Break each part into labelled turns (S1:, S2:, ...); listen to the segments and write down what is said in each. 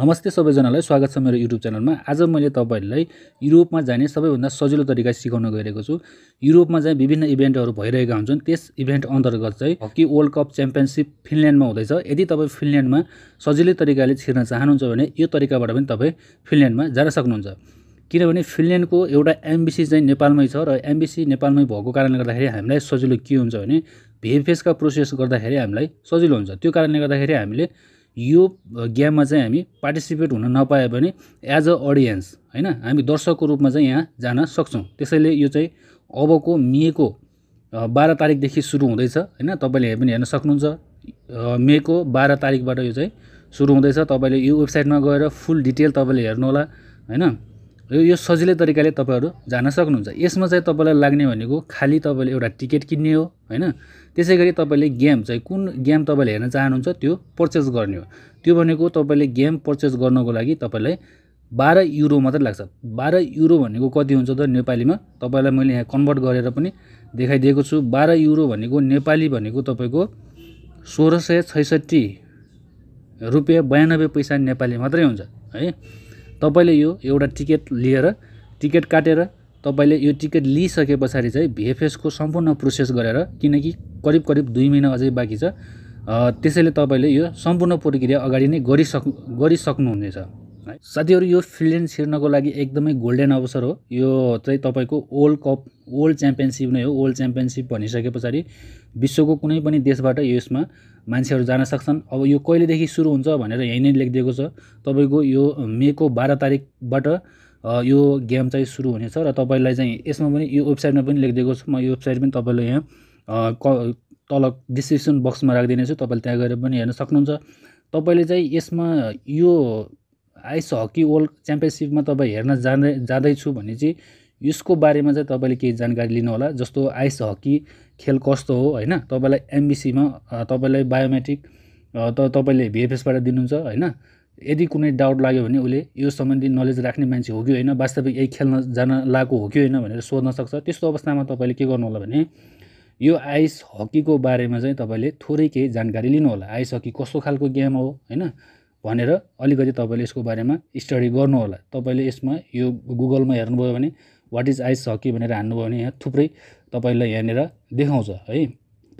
S1: नमस्ते सबैजनालाई स्वागत छ मेरो युट्युब च्यानलमा आज मैले तपाईँहरूलाई युरोपमा जाने सबैभन्दा सजिलो तरिका सिकाउन गइरहेको छु युरोपमा चाहिँ विभिन्न इभेन्टहरू भइरहेका हुन्छन् त्यस इभेन्ट अन्तर्गत चाहिँ हकी वर्ल्ड कप च्याम्पियनसिप फिनल्यान्डमा हुँदैछ यदि तपाईँ फिनल्यान्डमा सजिलै तरिकाले छिर्न चाहनुहुन्छ भने यो तरिकाबाट पनि तपाईँ फिनल्यान्डमा जान सक्नुहुन्छ किनभने फिनल्यान्डको एउटा एमबिसी चाहिँ नेपालमै छ र एमबिसी नेपालमै भएको कारणले गर्दाखेरि हामीलाई सजिलो के हुन्छ भने भिएफएसका प्रोसेस गर्दाखेरि हामीलाई सजिलो हुन्छ त्यो कारणले गर्दाखेरि हामीले यो गेममा चाहिँ हामी पार्टिसिपेट हुन नपाए पनि एज अ अडियन्स होइन हामी दर्शकको रूपमा चाहिँ यहाँ जान सक्छौँ त्यसैले यो चाहिँ अबको मेको बाह्र तारिकदेखि सुरु हुँदैछ होइन तपाईँले पनि हेर्न सक्नुहुन्छ मेको बाह्र तारिकबाट यो चाहिँ सुरु हुँदैछ तपाईँले यो वेबसाइटमा गएर फुल डिटेल तपाईँले हेर्नुहोला होइन यो सजिलै तरिकाले तपाईँहरू जान सक्नुहुन्छ यसमा चाहिँ तपाईँलाई लाग्ने भनेको खालि तपाईँले एउटा टिकट किन्ने हो होइन त्यसै गरी तपाईँले गेम चाहिँ कुन गेम तपाईँले हेर्न चाहनुहुन्छ त्यो पर्चेस गर्ने हो त्यो भनेको तपाईँले गेम पर्चेस गर्नको लागि तपाईँलाई बाह्र युरो मात्रै लाग्छ बाह्र युरो भनेको कति हुन्छ त नेपालीमा तपाईँलाई मैले यहाँ कन्भर्ट गरेर पनि देखाइदिएको छु बाह्र युरो भनेको नेपाली भनेको तपाईँको सोह्र सय छैसठी रुपियाँ बयानब्बे पैसा नेपाली मात्रै हुन्छ है तपाईँले यो एउटा टिकट लिएर टिकट काटेर तपाईँले यो टिकट लिइसके पछाडि चाहिँ भिएफएसको सम्पूर्ण प्रोसेस गरेर किनकि करिब करिब दुई महिना अझै बाँकी छ त्यसैले तपाईँले यो सम्पूर्ण प्रक्रिया अगाडि नै गरिसक् गरिसक्नुहुनेछ है साथीहरू यो फिल्डेन छिर्नको लागि एकदमै गोल्डेन अवसर हो यो चाहिँ तपाईँको वर्ल्ड कप वर्ल्ड च्याम्पियनसिप नै हो वर्ल्ड च्याम्पियनसिप भनिसके पछाडि विश्वको कुनै पनि देशबाट यसमा मान्छेहरू जान सक्छन् अब यो कहिलेदेखि सुरु हुन्छ भनेर यहीँ नै लेखिदिएको छ तपाईँको यो मेको बाह्र तारिकबाट यो गेम चाहिँ सुरु हुनेछ र तपाईँलाई चाहिँ यसमा पनि यो वेबसाइटमा पनि लेखिदिएको छु म यो वेबसाइट पनि तपाईँलाई यहाँ तल डिस्क्रिप्सन बक्समा राखिदिनेछु तपाईँले त्यहाँ गएर पनि हेर्न सक्नुहुन्छ तपाईँले चाहिँ यसमा यो आइस हकी वर्ल्ड च्याम्पियनसिपमा तपाईँ हेर्न जाँदै जाँदैछु भने चाहिँ यसको बारेमा चाहिँ तपाईँले केही जानकारी लिनुहोला जस्तो आइस हकी खेल कस्तो हो होइन तपाईँलाई एमबिसीमा तपाईँलाई बायोमेट्रिक त तपाईँले भिएफएसबाट दिनुहुन्छ होइन यदि कुनै डाउट लाग्यो भने उसले यो सम्बन्धी नलेज राख्ने मान्छे हो कि होइन वास्तविक यही खेल्न जान लागेको हो कि होइन भनेर सोध्न सक्छ त्यस्तो अवस्थामा तपाईँले के गर्नुहोला भने यो आइस हकीको बारेमा चाहिँ तपाईँले थोरै केही जानकारी लिनुहोला आइस हकी कस्तो खालको गेम हो होइन भनेर अलिकति तपाईँले यसको बारेमा स्टडी गर्नुहोला तपाईँले यसमा यो गुगलमा हेर्नुभयो भने वाट इज आइस हकी भनेर हान्नुभयो भने यहाँ थुप्रै तपाईँलाई यहाँनिर देखाउँछ है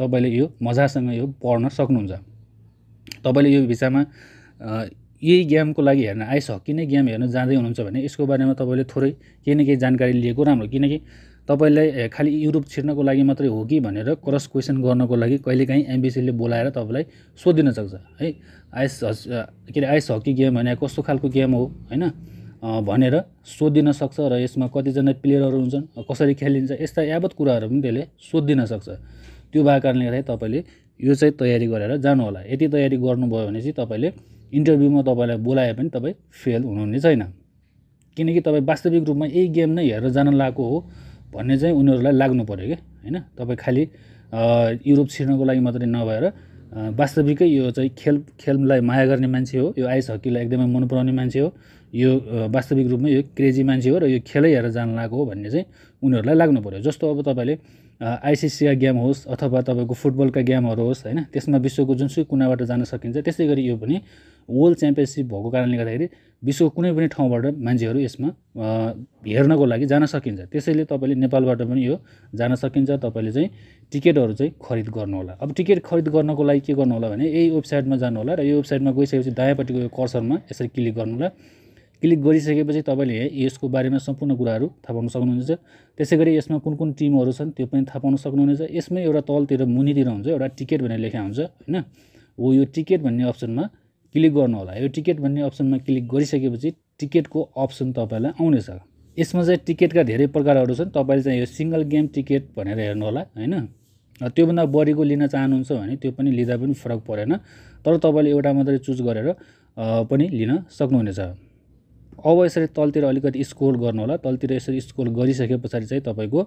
S1: तपाईँले यो मजासँग यो पढ्न सक्नुहुन्छ तपाईँले यो भिसामा यही गेमको लागि हेर्न आइस हकी नै गेम हेर्न जाँदै हुनुहुन्छ भने यसको बारेमा तपाईँले थोरै केही न केही जानकारी लिएको राम्रो किनकि तपाईँलाई खालि युरोप छिर्नको लागि मात्रै हो कि भनेर क्रस क्वेसन गर्नको लागि कहिलेकाहीँ एमबिसीले बोलाएर तपाईँलाई सोधिन सक्छ है आइस के अरे आइस हकी गेम भने कस्तो खालको गेम हो होइन भनेर सोधिन सक्छ र यसमा कतिजना प्लेयरहरू हुन्छन् कसरी खेलिन्छ यस्ता यावत कुराहरू पनि त्यसले सोधिदिन सक्छ त्यो भएको कारणले गर्दाखेरि तपाईँले यो चाहिँ तयारी गरेर जानुहोला यति तयारी गर्नुभयो भने चाहिँ तपाईँले इन्टरभ्यूमा तपाईँलाई बोलाए पनि तपाईँ फेल हुनुहुने छैन किनकि तपाईँ वास्तविक रूपमा यही गेम नै हेरेर जान लागेको हो भन्ने चाहिँ उनीहरूलाई लाग्नु पऱ्यो कि होइन तपाईँ खालि युरोप छिर्नको लागि मात्रै नभएर वास्तविकै यो चाहिँ खेल खेललाई माया गर्ने मान्छे हो यो आइस हकीलाई एकदमै मन पराउने मान्छे हो यो वास्तविक रूपमा यो क्रेजी मान्छे हो र यो खेलै हेरेर जान लागेको हो भन्ने चाहिँ उनीहरूलाई लाग्नु पऱ्यो जस्तो अब तपाईँले आइसिसिया गेम होस् अथवा तपाईँको फुटबलका गेमहरू होस् होइन त्यसमा विश्वको जुनसुकै कुनाबाट जान सकिन्छ त्यसै गरी यो पनि वर्ल्ड च्याम्पियनसिप भएको कारणले गर्दाखेरि विश्वको कुनै पनि ठाउँबाट मान्छेहरू यसमा हेर्नको लागि जान सकिन्छ त्यसैले तपाईँले नेपालबाट पनि यो जान सकिन्छ तपाईँले चाहिँ टिकटहरू चाहिँ खरिद गर्नुहोला अब टिकट खरिद गर्नको लागि के गर्नुहोला भने यही वेबसाइटमा जानुहोला र यो वेबसाइटमा गइसकेपछि दायाँपट्टिको यो कर्सरमा यसरी क्लिक गर्नुहोला क्लिक गरिसकेपछि तपाईँले यसको बारेमा सम्पूर्ण कुराहरू थाहा पाउन सक्नुहुनेछ त्यसै गरी यसमा कुन कुन टिमहरू छन् त्यो पनि थाहा पाउन सक्नुहुनेछ यसमै एउटा तलतिर मुनितिर हुन्छ एउटा टिकट भनेर लेखा हुन्छ होइन हो यो टिकट भन्ने अप्सनमा क्लिक गर्नु होला यो टिकट भन्ने अप्सनमा क्लिक गरिसकेपछि टिकटको अप्सन तपाईँलाई आउनेछ यसमा चाहिँ टिकटका धेरै प्रकारहरू छन् तपाईँले चाहिँ यो सिङ्गल गेम टिकट भनेर हेर्नु हेर्नुहोला होइन त्योभन्दा बढीको लिन चाहनुहुन्छ भने त्यो पनि लिँदा पनि फरक परेन तर तपाईँले एउटा मात्रै चुज गरेर पनि लिन सक्नुहुनेछ अब यसरी तलतिर अलिकति स्क्रोल गर्नु होला तलतिर यसरी स्क्रोल गरिसके पछाडि चाहिँ तपाईँको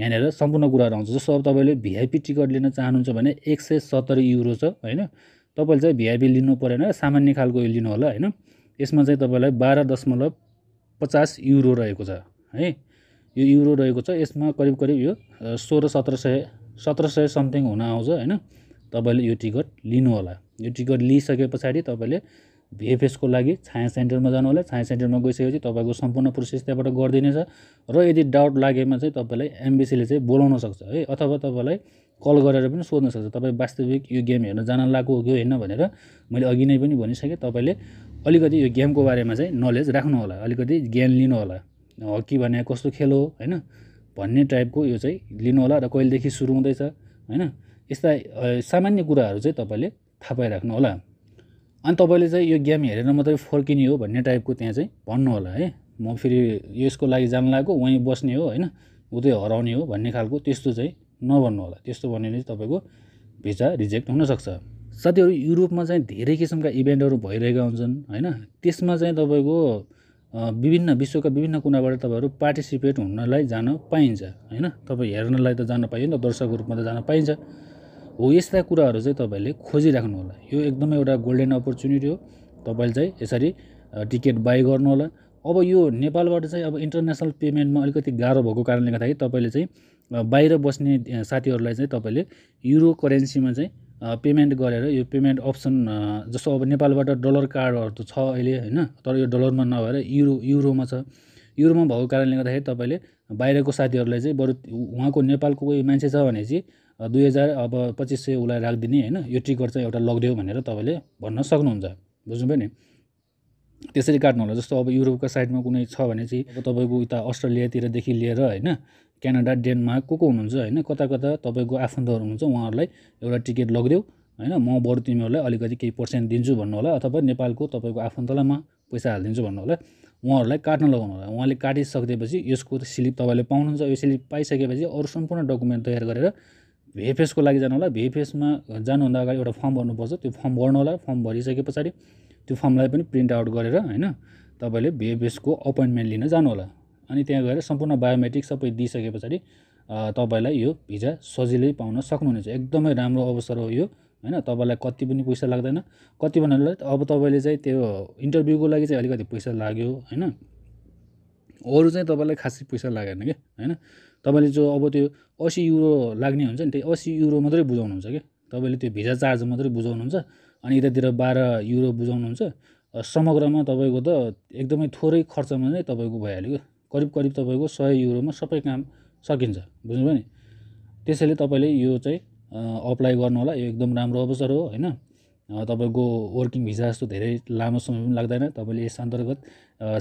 S1: यहाँनिर सम्पूर्ण कुराहरू आउँछ जस्तो अब तपाईँले भिआइपी टिकट लिन चाहनुहुन्छ भने एक सय सत्तर युरो छ होइन तपाईँले चाहिँ भिआइपी लिनु परेन सामान्य खालको यो लिनु होला होइन यसमा चाहिँ तपाईँलाई बाह्र दशमलव पचास युरो रहेको छ है यो युरो रहेको छ यसमा करिब करिब यो सोह्र सत्र सय सत्र सय समथिङ हुन आउँछ होइन तपाईँले यो टिकट लिनु होला यो टिकट लिइसके पछाडि तपाईँले भिएफएसको लागि छाया सेन्टरमा जानु होला छाया सेन्टरमा गइसकेपछि तपाईँको सम्पूर्ण प्रोसेस त्यहाँबाट गरिदिनेछ र यदि डाउट लागेमा चाहिँ तपाईँलाई एमबिसीले चाहिँ बोलाउन सक्छ है अथवा तपाईँलाई कल गरेर पनि सोध्न सक्छ तपाईँ वास्तविक यो गेम हेर्न जान लागेको हो कि होइन भनेर मैले अघि नै पनि भनिसकेँ तपाईँले अलिकति यो गेमको बारेमा चाहिँ नलेज राख्नु होला अलिकति ज्ञान लिनु होला हकी भने कस्तो खेल हो होइन भन्ने टाइपको यो चाहिँ लिनु होला र कहिलेदेखि सुरु हुँदैछ होइन यस्ता सामान्य कुराहरू चाहिँ तपाईँले थाहा पाइराख्नु होला अनि तपाईँले चाहिँ यो गेम हेरेर मात्रै फर्किने हो भन्ने टाइपको त्यहाँ चाहिँ भन्नु होला है म फेरि यसको लागि जानु लागेको उहीँ बस्ने हो होइन उतै हराउने हो भन्ने खालको त्यस्तो चाहिँ नभन्नु होला त्यस्तो भन्यो भने चाहिँ तपाईँको भिजा रिजेक्ट हुनसक्छ साथीहरू युरोपमा चाहिँ धेरै किसिमका इभेन्टहरू भइरहेका हुन्छन् होइन त्यसमा चाहिँ तपाईँको विभिन्न विश्वका विभिन्न कुनाबाट तपाईँहरू पार्टिसिपेट हुनलाई जान पाइन्छ होइन तपाईँ हेर्नलाई त जान पाइयो त दर्शकको रूपमा त जान पाइन्छ हो यस्ता कुराहरू चाहिँ तपाईँले खोजिराख्नु होला यो एकदमै एउटा गोल्डेन अपर्च्युनिटी हो तपाईँले चाहिँ यसरी टिकट बाई गर्नु होला अब यो नेपालबाट चाहिँ अब इन्टरनेसनल पेमेन्टमा अलिकति गाह्रो भएको कारणले गर्दाखेरि तपाईँले चाहिँ बाहिर बस्ने साथीहरूलाई चाहिँ तपाईँले युरो करेन्सीमा चाहिँ पेमेन्ट गरेर यो पेमेन्ट अप्सन जस्तो अब नेपालबाट डलर कार्डहरू त छ अहिले होइन तर यो डलरमा नभएर युरो युरोमा छ युरोमा भएको कारणले गर्दाखेरि तपाईँले बाहिरको साथीहरूलाई चाहिँ बरु उहाँको नेपालको कोही मान्छे छ भने चाहिँ दुई हजार अब पच्चिस सय उसलाई राखिदिने होइन यो टिकट चाहिँ एउटा लगिदियो भनेर तपाईँले भन्न सक्नुहुन्छ बुझ्नुभयो नि त्यसरी काट्नु होला जस्तो अब युरोपका साइडमा कुनै छ भने चाहिँ अब तपाईँको उता अस्ट्रेलियातिरदेखि लिएर होइन क्यानाडा डेनमार्क को को हुनुहुन्छ होइन कता कता तपाईँको आफन्तहरू हुनुहुन्छ उहाँहरूलाई एउटा टिकट लगिदेऊ होइन म बरु तिमीहरूलाई अलिकति केही पर्सेन्ट दिन्छु भन्नु होला अथवा नेपालको तपाईँको आफन्तलाई म पैसा हालिदिन्छु भन्नु होला उहाँहरूलाई काट्न लगाउनु होला उहाँले काटिसकेपछि यसको स्लिप तपाईँले पाउनुहुन्छ यो स्लिप पाइसकेपछि अरू सम्पूर्ण डकुमेन्ट तयार गरेर भिएफएसको लागि जानु होला भिएफएसमा जानुभन्दा अगाडि एउटा फर्म भर्नुपर्छ त्यो फर्म भर्नु होला फर्म भरिसके पछाडि त्यो फर्मलाई पनि प्रिन्ट आउट गरेर होइन तपाईँले भिएफएसको अपोइन्टमेन्ट लिन जानु होला अनि त्यहाँ गएर सम्पूर्ण बायोमेट्रिक सबै दिइसके पछाडि तपाईँलाई यो भिजा सजिलै पाउन सक्नुहुनेछ एकदमै राम्रो अवसर हो यो होइन तपाईँलाई कति पनि पैसा लाग्दैन कति भन्नाले अब तपाईँले चाहिँ त्यो इन्टरभ्यूको लागि चाहिँ अलिकति पैसा लाग्यो होइन अरू चाहिँ तपाईँलाई खासै पैसा लागेन क्या होइन तपाईँले जो अब त्यो असी युरो लाग्ने हुन्छ नि त्यही असी युरो मात्रै बुझाउनुहुन्छ क्या तपाईँले त्यो भिजा चार्ज मात्रै बुझाउनुहुन्छ अनि यतातिर बाह्र युरो बुझाउनुहुन्छ समग्रमा तपाईँको त एकदमै थोरै खर्चमा नै तपाईँको भइहाल्यो करिब करिब तपाईँको सय युरोमा सबै काम सकिन्छ बुझ्नुभयो नि त्यसैले तपाईँले यो चाहिँ अप्लाई गर्नु होला यो एकदम राम्रो अवसर हो होइन तपाईँको वर्किङ भिजा जस्तो धेरै लामो समय पनि लाग्दैन तपाईँले यस अन्तर्गत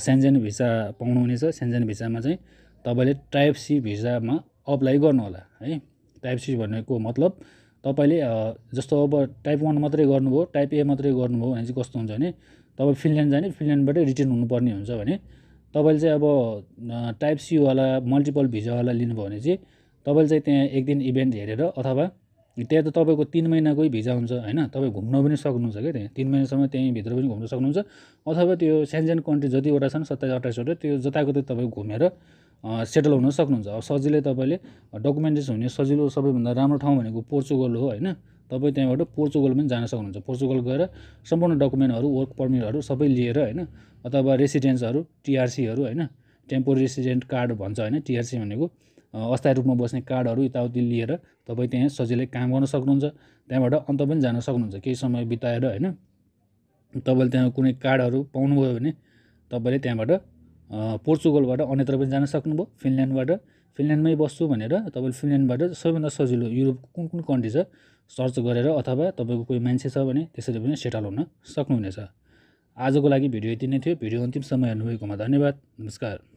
S1: सेन्जेन भिसा पाउनुहुनेछ सेन्जेन भिसामा चाहिँ तपाईँले टाइप सी भिजामा अप्लाई गर्नुहोला है टाइप सी भनेको मतलब तपाईँले जस्तो अब टाइप वान मात्रै गर्नुभयो टाइप ए मात्रै गर्नुभयो भने चाहिँ कस्तो हुन्छ भने तपाईँ फिनल्यान्ड जाने फिनल्यान्डबाटै रिटर्न हुनुपर्ने हुन्छ भने तपाईँले चाहिँ अब टाइप सीवाला मल्टिपल भिजावाला लिनुभयो भने चाहिँ तपाईँले चाहिँ त्यहाँ एक दिन इभेन्ट हेरेर अथवा त्यहाँ त तपाईँको तिन महिनाकै भिजा हुन्छ होइन तपाईँ घुम्न पनि सक्नुहुन्छ क्या त्यहाँ तिन महिनासम्म त्यहीँभित्र पनि घुम्न सक्नुहुन्छ अथवा त्यो सानसानो कन्ट्री जतिवटा छन् सत्ताइस अट्ठाइसवटा त्यो जताको त्यो तपाईँ घुमेर सेटल हुन सक्नुहुन्छ अब सजिलै तपाईँले डकुमेन्टेसन हुने सजिलो सबैभन्दा राम्रो ठाउँ भनेको पोर्चुगल हो होइन तपाईँ त्यहाँबाट पोर्चुगल पनि जान सक्नुहुन्छ पोर्चुगल गएर सम्पूर्ण डकुमेन्टहरू वर्क पर्मिटहरू सबै लिएर होइन अथवा रेसिडेन्सहरू टिआरसीहरू होइन टेम्पोरी रेसिडेन्ट कार्ड भन्छ होइन टिआरसी भनेको अस्थायी रूपमा बस्ने कार्डहरू यताउति लिएर तपाईँ त्यहाँ सजिलै काम गर्न सक्नुहुन्छ त्यहाँबाट अन्त पनि जान सक्नुहुन्छ केही समय बिताएर होइन तपाईँले त्यहाँ कुनै कार्डहरू पाउनुभयो भने तपाईँले त्यहाँबाट पोर्चुगलबाट अन्यत्र पनि जान सक्नुभयो फिनल्यान्डबाट फिनल्यान्डमै बस्छु भनेर तपाईँले फिनल्यान्डबाट सबैभन्दा सजिलो युरोपको कुन कुन कन्ट्री छ सर्च गरेर अथवा तपाईँको कोही मान्छे छ भने त्यसरी पनि सेटल हुन सक्नुहुनेछ आजको लागि भिडियो यति नै थियो भिडियो अन्तिमसम्म हेर्नुभएकोमा धन्यवाद नमस्कार